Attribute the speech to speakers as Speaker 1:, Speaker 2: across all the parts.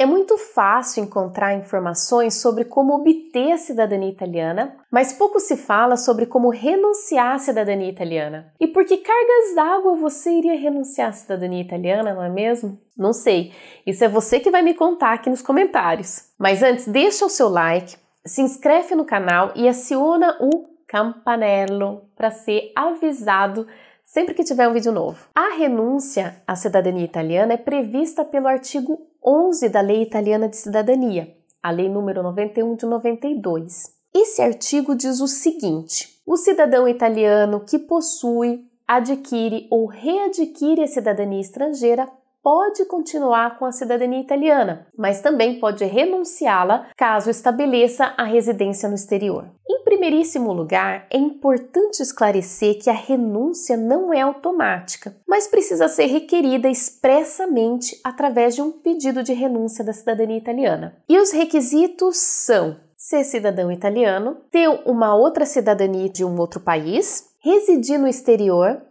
Speaker 1: É muito fácil encontrar informações sobre como obter a cidadania italiana, mas pouco se fala sobre como renunciar à cidadania italiana. E por que cargas d'água você iria renunciar à cidadania italiana, não é mesmo? Não sei. Isso é você que vai me contar aqui nos comentários. Mas antes, deixa o seu like, se inscreve no canal e aciona o campanello para ser avisado sempre que tiver um vídeo novo. A renúncia à cidadania italiana é prevista pelo artigo 11 da Lei Italiana de Cidadania, a Lei número 91 de 92. Esse artigo diz o seguinte: o cidadão italiano que possui, adquire ou readquire a cidadania estrangeira pode continuar com a cidadania italiana, mas também pode renunciá-la caso estabeleça a residência no exterior primeiríssimo lugar, é importante esclarecer que a renúncia não é automática, mas precisa ser requerida expressamente através de um pedido de renúncia da cidadania italiana. E os requisitos são ser cidadão italiano, ter uma outra cidadania de um outro país, residir no exterior.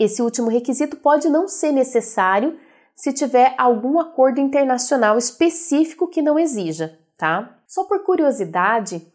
Speaker 1: Esse último requisito pode não ser necessário se tiver algum acordo internacional específico que não exija, tá? Só por curiosidade,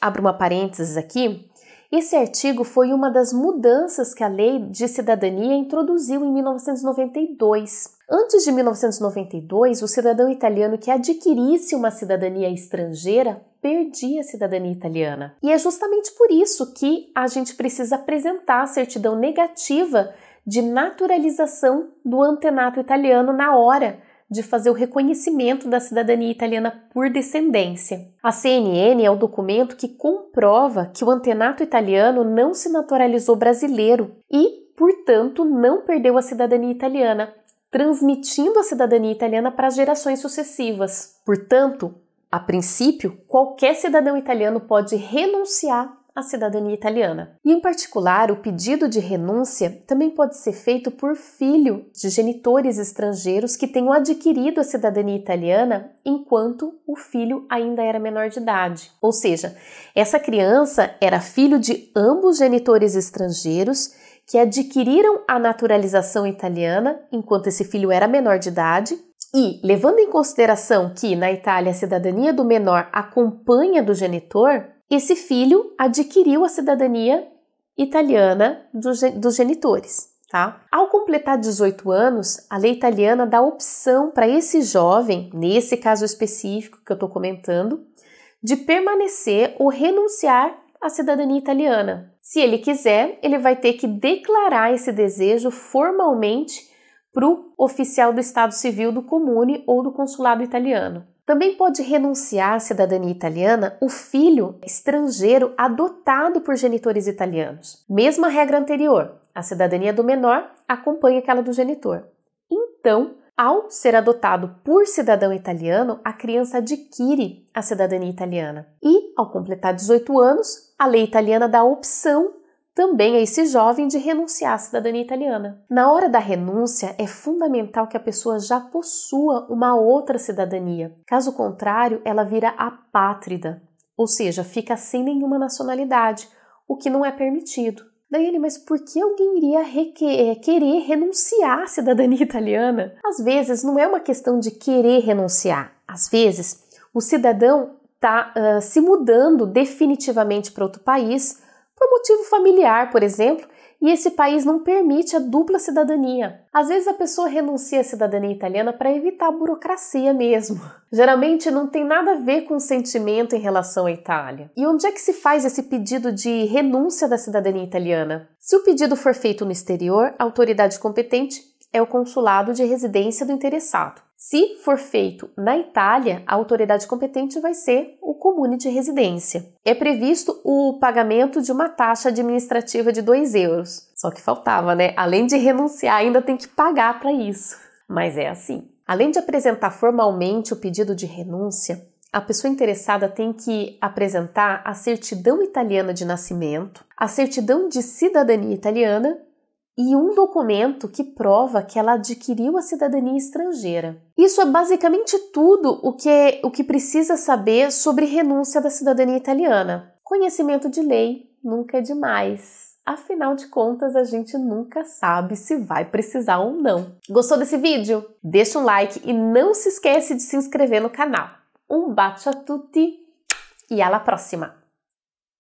Speaker 1: Abro uma parênteses aqui. Esse artigo foi uma das mudanças que a Lei de Cidadania introduziu em 1992. Antes de 1992, o cidadão italiano que adquirisse uma cidadania estrangeira perdia a cidadania italiana. E é justamente por isso que a gente precisa apresentar a certidão negativa de naturalização do antenato italiano na hora de fazer o reconhecimento da cidadania italiana por descendência. A CNN é o documento que comprova que o antenato italiano não se naturalizou brasileiro e, portanto, não perdeu a cidadania italiana, transmitindo a cidadania italiana para as gerações sucessivas. Portanto, a princípio, qualquer cidadão italiano pode renunciar a cidadania italiana. E, em particular, o pedido de renúncia também pode ser feito por filho de genitores estrangeiros que tenham adquirido a cidadania italiana enquanto o filho ainda era menor de idade. Ou seja, essa criança era filho de ambos genitores estrangeiros que adquiriram a naturalização italiana enquanto esse filho era menor de idade. E, levando em consideração que na Itália a cidadania do menor acompanha do genitor, esse filho adquiriu a cidadania italiana dos, dos genitores. Tá? Ao completar 18 anos, a lei italiana dá opção para esse jovem, nesse caso específico que eu estou comentando, de permanecer ou renunciar à cidadania italiana. Se ele quiser, ele vai ter que declarar esse desejo formalmente para o oficial do Estado Civil do Comune ou do Consulado Italiano. Também pode renunciar à cidadania italiana o filho estrangeiro adotado por genitores italianos. Mesma regra anterior, a cidadania do menor acompanha aquela do genitor. Então, ao ser adotado por cidadão italiano, a criança adquire a cidadania italiana. E, ao completar 18 anos, a lei italiana dá a opção também a esse jovem de renunciar à cidadania italiana. Na hora da renúncia, é fundamental que a pessoa já possua uma outra cidadania. Caso contrário, ela vira apátrida, ou seja, fica sem nenhuma nacionalidade, o que não é permitido. Daí ele, mas por que alguém iria requer, é, querer renunciar à cidadania italiana? Às vezes não é uma questão de querer renunciar. Às vezes o cidadão está uh, se mudando definitivamente para outro país por motivo familiar, por exemplo, e esse país não permite a dupla cidadania. Às vezes a pessoa renuncia à cidadania italiana para evitar a burocracia mesmo. Geralmente não tem nada a ver com o sentimento em relação à Itália. E onde é que se faz esse pedido de renúncia da cidadania italiana? Se o pedido for feito no exterior, a autoridade competente é o consulado de residência do interessado. Se for feito na Itália, a autoridade competente vai ser o comune de residência. É previsto o pagamento de uma taxa administrativa de 2 euros. Só que faltava, né? Além de renunciar, ainda tem que pagar para isso. Mas é assim. Além de apresentar formalmente o pedido de renúncia, a pessoa interessada tem que apresentar a certidão italiana de nascimento, a certidão de cidadania italiana e um documento que prova que ela adquiriu a cidadania estrangeira. Isso é basicamente tudo o que, o que precisa saber sobre renúncia da cidadania italiana. Conhecimento de lei nunca é demais. Afinal de contas, a gente nunca sabe se vai precisar ou não. Gostou desse vídeo? Deixa um like e não se esquece de se inscrever no canal. Um bacio a tutti e alla prossima!